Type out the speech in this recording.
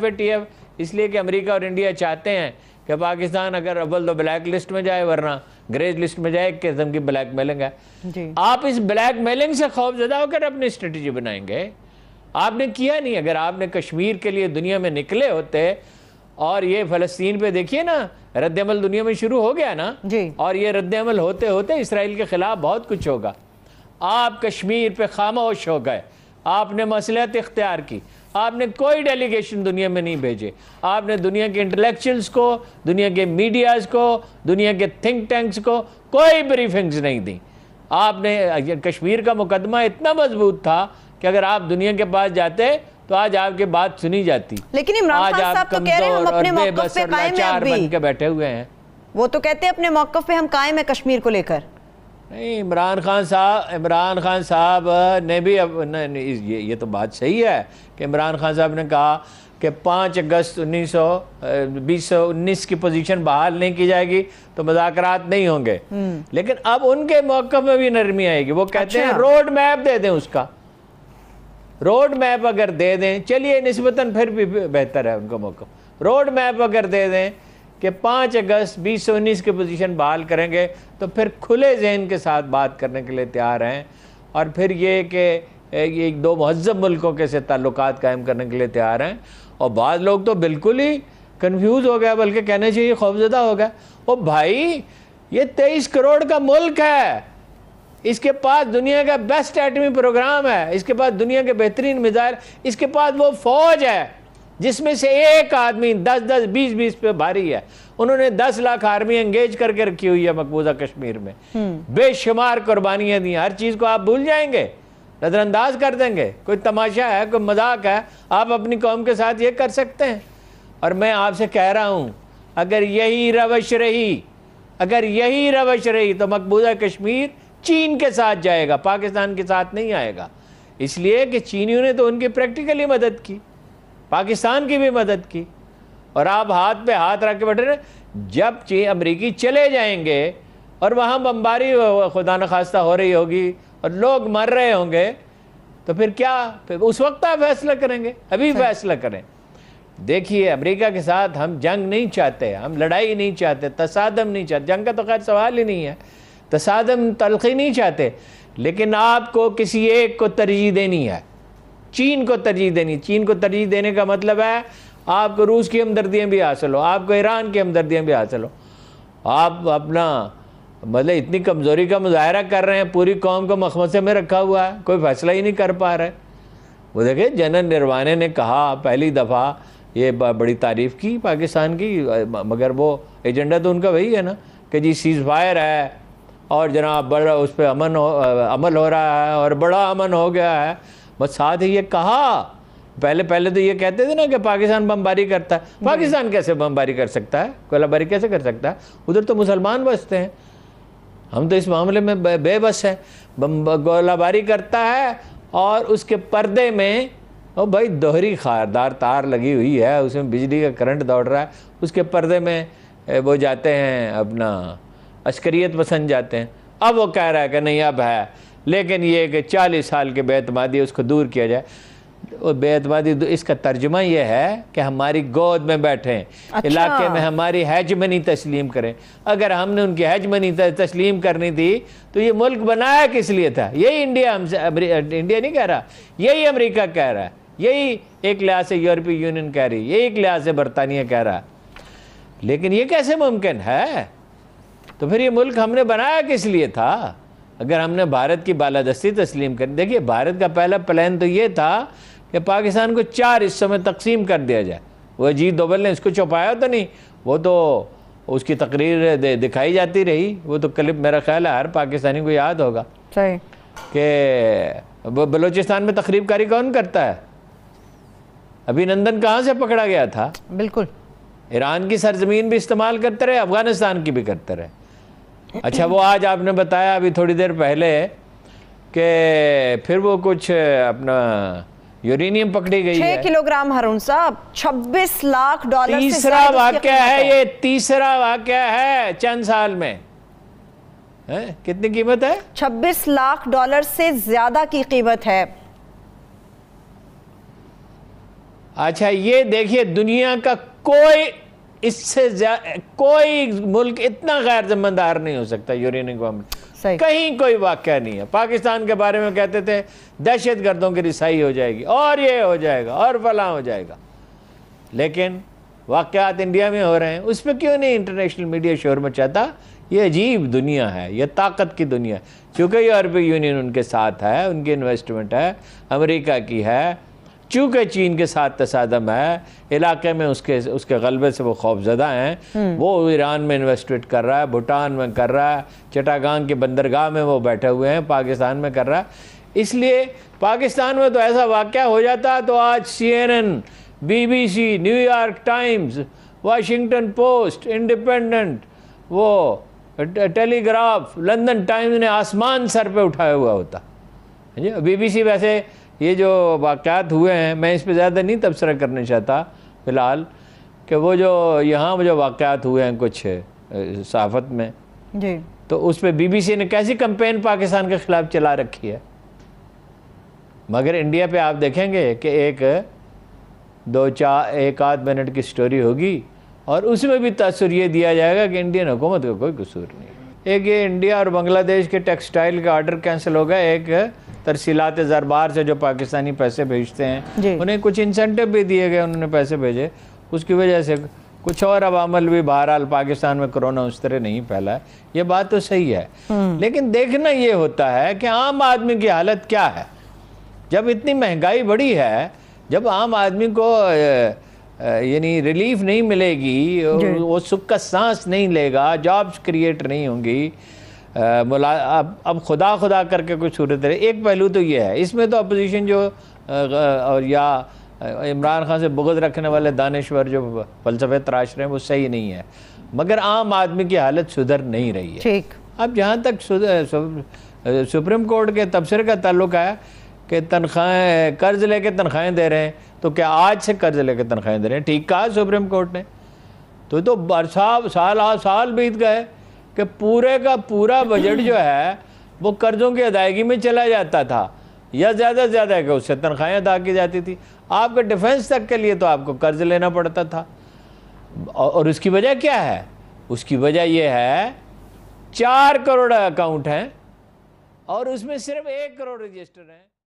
F इसलिए कि America और इंडिया चाहते हैं कि पाकिस्तान अगर अव्वल तो ब्लैक लिस्ट में जाए वरना ग्रे लिस्ट में जाए एक किस्म की ब्लैक मेलिंग है आप इस ब्लैक मेलिंग से खौफ ज्यादा होकर अपनी स्ट्रेटजी बनाएंगे आपने किया नहीं अगर आपने कश्मीर के लिए दुनिया में निकले होते और ये फलस्तीन पे देखिए ना रद्दमल दुनिया में शुरू हो गया ना जी। और ये रद्दमल होते होते इसराइल के खिलाफ बहुत कुछ होगा आप कश्मीर पे खामोश हो गए आपने मसलहत इख्तियार की आपने कोई डेलीगेशन दुनिया में नहीं भेजे आपने दुनिया के इंटेलेक्चुअल्स को दुनिया के मीडियाज़ को दुनिया के थिंक टैंक्स को कोई ब्रीफिंग्स नहीं दी आपने कश्मीर का मुकदमा इतना मजबूत था कि अगर आप दुनिया के पास जाते तो आज आपकी बात सुनी जाती लेकिन आज आप तो कह रहे हैं हम अपने पे कायम हैं बन के बैठे हुए हैं वो तो कहते हैं अपने मौकफ पे हम कायम है कश्मीर को लेकर नहीं इमरान खान साहब इमरान खान साहब ने भी अब न, न, ये ये तो बात सही है कि इमरान खान साहब ने कहा कि पाँच अगस्त उन्नीस सौ बीस सौ उन्नीस की पोजीशन बहाल नहीं की जाएगी तो मजाकरात नहीं होंगे हम्म। लेकिन अब उनके मौक़ में भी नरमी आएगी वो कहते अच्छा। हैं रोड मैप दे दें उसका रोड मैप अगर दे दें चलिए नस्बता फिर भी बेहतर है उनका मौक़ रोड मैप अगर दे दें कि 5 अगस्त 2019 की पोजीशन बहाल करेंगे तो फिर खुले जहन के साथ बात करने के लिए तैयार हैं और फिर ये कि एक दो महजब मुल्कों के से ताल्लुक कायम करने के लिए तैयार हैं और बाद लोग तो बिल्कुल ही कन्फ्यूज़ हो गया बल्कि कहने चाहिए खौफजदा हो गया ओ भाई ये तेईस करोड़ का मुल्क है इसके पास दुनिया का बेस्ट एटमी प्रोग्राम है इसके पास दुनिया के बेहतरीन मिज़ाइल इसके पास वो फौज है जिसमें से एक आदमी दस दस बीस बीस पे भारी है उन्होंने दस लाख आर्मी एंगेज करके रखी हुई है मकबूजा कश्मीर में हम्म। बेशुमार कुर्बानियां दी हर चीज़ को आप भूल जाएंगे नज़रअंदाज कर देंगे कोई तमाशा है कोई मजाक है आप अपनी कौम के साथ ये कर सकते हैं और मैं आपसे कह रहा हूं अगर यही रवश रही अगर यही रवश रही तो मकबूजा कश्मीर चीन के साथ जाएगा पाकिस्तान के साथ नहीं आएगा इसलिए कि चीनियों ने तो उनकी प्रैक्टिकली मदद की पाकिस्तान की भी मदद की और आप हाथ पे हाथ रख के बैठे रहे जब ची अमरीकी चले जाएंगे और वहाँ बम्बारी खुदा न खास्ता हो रही होगी और लोग मर रहे होंगे तो फिर क्या फिर उस वक्त आप फैसला करेंगे अभी फैसला करें देखिए अमेरिका के साथ हम जंग नहीं चाहते हम लड़ाई नहीं चाहते तसादम नहीं चाहते जंग का तो खैर सवाल ही नहीं है तसादम तलखी नहीं चाहते लेकिन आपको किसी एक को तरजीह देनी है चीन को तरजीह देनी चीन को तरजीह देने का मतलब है आपको रूस की हमदर्दियाँ भी हासिल हो आपको ईरान की हमदर्दियाँ भी हासिल हो आप अपना मतलब इतनी कमज़ोरी का मुजाहरा कर रहे हैं पूरी कौम को मखमसे में रखा हुआ है कोई फैसला ही नहीं कर पा रहे वो देखे जनरल निर्वाणे ने कहा पहली दफ़ा ये बड़ी तारीफ़ की पाकिस्तान की मगर वो एजेंडा तो उनका वही है ना कि जी सीज़ फायर है और जनाब बड़ा उस पर अमन हो अमल हो रहा है और बड़ा अमन हो गया है बस साथ ही ये कहा पहले पहले तो ये कहते थे ना कि पाकिस्तान बमबारी करता है हम्म। पाकिस्तान कैसे बमबारी कर सकता है गोलाबारी कैसे कर सकता है उधर तो मुसलमान बसते हैं हम तो इस मामले में बेबस हैं गोलाबारी करता है और उसके पर्दे में ओ भाई दोहरी खारदार तार लगी हुई है उसमें बिजली का करंट दौड़ रहा है उसके पर्दे में वो जाते हैं अपना अस्करियत पसंद जाते हैं अब वो कह रहा है कि नहीं अब है लेकिन ये कि चालीस साल के बेतमादी उसको दूर किया जाए और बेतमादी इसका तर्जमा यह है कि हमारी गोद में बैठे अच्छा। इलाके में हमारी हैजमनी तस्लीम करें अगर हमने उनकी हैजमनी तस्लीम करनी थी तो ये मुल्क बनाया किस लिए था यही इंडिया हमसे इंडिया नहीं कह रहा यही अमरीका कह रहा है यही एक लिहाज से यूरोपीय यूनियन कह रही यही एक लिहाज से बरतानिया कह रहा लेकिन ये कैसे मुमकिन है तो फिर ये मुल्क हमने बनाया किस लिए था अगर हमने भारत की बालादस्ती तस्लीम कर देखिए भारत का पहला प्लान तो ये था कि पाकिस्तान को चार हिस्सों में तकसीम कर दिया जाए वो अजीत दोबल ने इसको छुपाया तो नहीं वो तो उसकी तकरीर दिखाई जाती रही वो तो क्लिप मेरा ख्याल है हर पाकिस्तानी को याद होगा कि बलोचिस्तान में तकरीब कारी कौन करता है अभिनंदन कहाँ से पकड़ा गया था बिल्कुल ईरान की सरजमीन भी इस्तेमाल करते रहे अफगानिस्तान की भी करते रहे अच्छा वो आज आपने बताया अभी थोड़ी देर पहले कि फिर वो कुछ अपना यूरेनियम पकड़ी गई है किलोग्राम हरुण साहब 26 लाख डॉलर तीसरा वाक्य है ये तीसरा वाक्य है चंद साल में है? कितनी कीमत है 26 लाख डॉलर से ज्यादा की कीमत है अच्छा ये देखिए दुनिया का कोई इससे कोई मुल्क इतना गैर जिम्मेदार नहीं हो सकता यूरेनियम गवर्नमेंट कहीं कोई वाक़ नहीं है पाकिस्तान के बारे में कहते थे दहशत गर्दों की रिसाई हो जाएगी और ये हो जाएगा और फला हो जाएगा लेकिन वाकत इंडिया में हो रहे हैं उस पर क्यों नहीं इंटरनेशनल मीडिया शोर मचाता ये अजीब दुनिया है ये ताकत की दुनिया है चूँकि यूरोपीय यूनियन उनके साथ है उनकी इन्वेस्टमेंट है अमेरिका की है चूँकि चीन के साथ तसादम है इलाके में उसके उसके गलबे से वो खौफजदा हैं हम्म। वो ईरान में इन्वेस्टमेंट कर रहा है भूटान में कर रहा है चटागांग के बंदरगाह में वो बैठे हुए हैं पाकिस्तान में कर रहा है इसलिए पाकिस्तान में तो ऐसा वाक़ हो जाता तो आज C N N B B C New York Times Washington Post Independent वो टेलीग्राफ लंदन टाइम्स ने आसमान सर पे उठाया हुआ होता बीबीसी वैसे ये जो वाक़ात हुए हैं मैं इस पर ज़्यादा नहीं तबसरा करना चाहता फ़िलहाल कि वो जो यहाँ जो वाक़ात हुए हैं कुछ सहाफ़त में जी तो उस पर बी बी सी ने कैसी कंपेन पाकिस्तान के ख़िलाफ़ चला रखी है मगर इंडिया पे आप देखेंगे कि एक दो चार एक आध मिनट की स्टोरी होगी और उसमें भी तसर ये दिया जाएगा कि इंडियन हुकूमत का को कोई कसूर नहीं एक ये इंडिया और बांग्लादेश के टेक्सटाइल का आर्डर कैंसिल होगा एक तरसीलात ज़रबार से जो पाकिस्तानी पैसे भेजते हैं उन्हें कुछ इंसेंटिव भी दिए गए उन्होंने पैसे भेजे उसकी वजह से कुछ और अब अमल भी बहरहाल पाकिस्तान में कोरोना उस तरह नहीं फैला है ये बात तो सही है हम्म। लेकिन देखना ये होता है कि आम आदमी की हालत क्या है जब इतनी महंगाई बढ़ी है जब आम आदमी को यानी रिलीफ नहीं मिलेगी वो सुख का सांस नहीं लेगा जॉब्स क्रिएट नहीं होंगी मुला अब अब खुदा खुदा करके कुछ सूरत रहे एक पहलू तो ये है इसमें तो अपोजिशन जो और या इमरान खान से बुगज रखने वाले दानश्वर जो फलसफे तराश रहे हैं वो सही नहीं है मगर आम आदमी की हालत सुधर नहीं रही है ठीक अब जहाँ तक सुप्रीम कोर्ट के तबसरे का ताल्लुक है कि तनख्वाहें कर्ज लेके तनख्वाहें दे रहे हैं तो क्या आज से कर्ज लेके तनख्वाहें दे रहे हैं ठीक कहा सुप्रीम कोर्ट ने तो तो साल साल बीत गए कि पूरे का पूरा बजट जो है वो कर्जों की अदायगी में चला जाता था या ज़्यादा से ज़्यादा कि उससे तनख्वाहें अदा की जाती थी आपके डिफेंस तक के लिए तो आपको कर्ज लेना पड़ता था और उसकी वजह क्या है उसकी वजह यह है चार करोड़ अकाउंट हैं और उसमें सिर्फ एक करोड़ रजिस्टर हैं